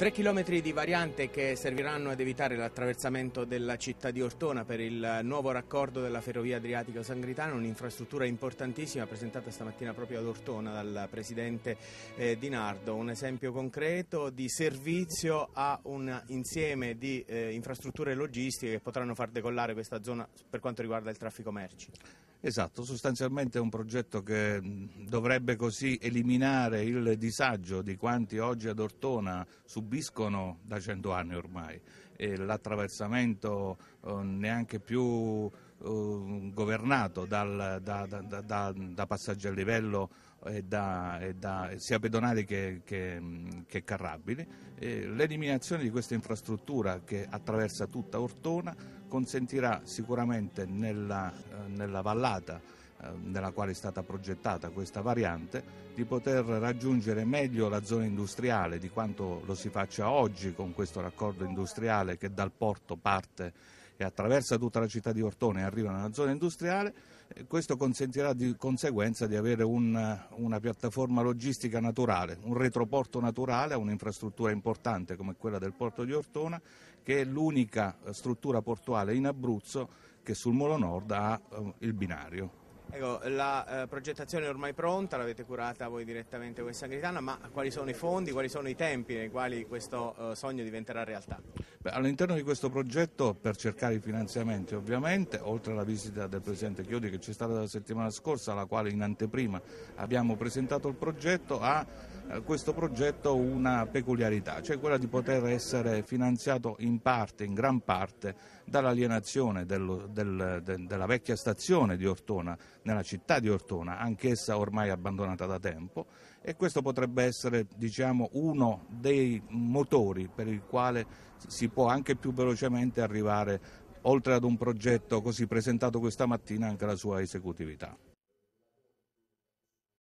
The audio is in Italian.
Tre chilometri di variante che serviranno ad evitare l'attraversamento della città di Ortona per il nuovo raccordo della ferrovia Adriatico-Sangritana, un'infrastruttura importantissima presentata stamattina proprio ad Ortona dal presidente eh, Di Nardo. Un esempio concreto di servizio a un insieme di eh, infrastrutture logistiche che potranno far decollare questa zona per quanto riguarda il traffico merci. Esatto, sostanzialmente è un progetto che dovrebbe così eliminare il disagio di quanti oggi ad Ortona subiscono da cento anni ormai l'attraversamento eh, neanche più Ehm, governato dal, da, da, da, da, passaggio a livello e e sia pedonali che, che, che carrabili. E l'eliminazione di questa infrastruttura che attraversa tutta Ortona consentirà sicuramente nella, eh, nella vallata eh, nella quale è stata progettata questa variante, di poter raggiungere meglio la zona industriale di quanto lo si faccia oggi con questo raccordo industriale che dal porto parte che attraversa tutta la città di Ortone e arriva nella zona industriale, questo consentirà di conseguenza di avere un, una piattaforma logistica naturale, un retroporto naturale a un'infrastruttura importante come quella del porto di Ortona, che è l'unica struttura portuale in Abruzzo che sul Molo Nord ha eh, il binario. Ecco, la eh, progettazione è ormai pronta, l'avete curata voi direttamente voi in Sangritana, ma quali sono i fondi, quali sono i tempi nei quali questo eh, sogno diventerà realtà? Beh, all'interno di questo progetto, per cercare i finanziamenti ovviamente, oltre alla visita del Presidente Chiodi che c'è stata la settimana scorsa, alla quale in anteprima abbiamo presentato il progetto, ha eh, questo progetto una peculiarità, cioè quella di poter essere finanziato in parte, in gran parte, dall'alienazione dello, del, de, della vecchia stazione di Ortona, nella città di Ortona, anch'essa ormai abbandonata da tempo, e questo potrebbe essere diciamo, uno dei motori per il quale si può anche più velocemente arrivare oltre ad un progetto così presentato questa mattina anche alla sua esecutività.